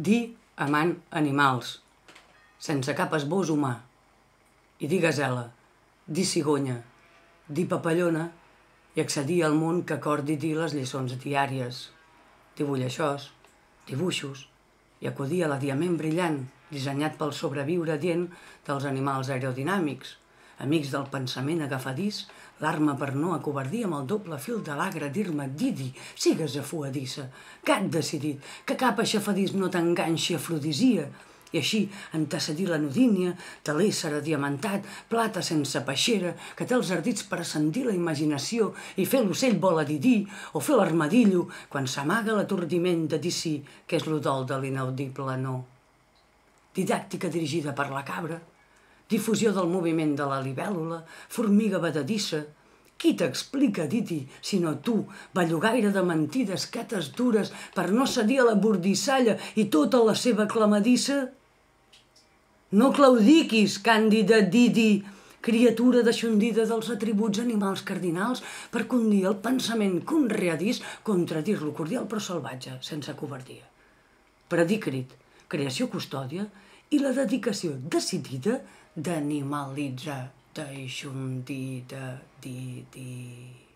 Dir amant animals, sense cap esbós humà. I dir gazela, dir cigonya, dir papallona i accedir al món que acordi dir les lliçons diàries. Dir bullaixós, dibuixos i acudir a l'adiament brillant dissenyat pel sobreviure dient dels animals aerodinàmics – Amics del pensament agafadís, l'arma per no acobardir amb el doble fil de l'agra dir-me Didi, sigues afuadissa, gat decidit, que cap aixafadís no t'enganxi afrodisia, i així antecedir la nudínia, de l'ésser diamantat, plata sense peixera, que té els ardits per ascendir la imaginació i fer l'ocell vola didir, o fer l'armadillo quan s'amaga l'atordiment de dir sí, que és l'udol de l'inaudible no. Didàctica dirigida per la cabra, difusió del moviment de la libèl·lula, formiga vedadissa. Qui t'explica, Diti, si no tu, bellugaire de mentides, cates dures, per no cedir a la bordissalla i tota la seva clamadissa? No claudiquis, càndida Didi, criatura deixundida dels atributs animals cardinals, per condir el pensament conreadís contra dir-lo cordial però salvatge, sense covardia. Predícrit, creació custòdia, i la dedicació decidida d'animalitzar, d'aixondir, de, de, de, de...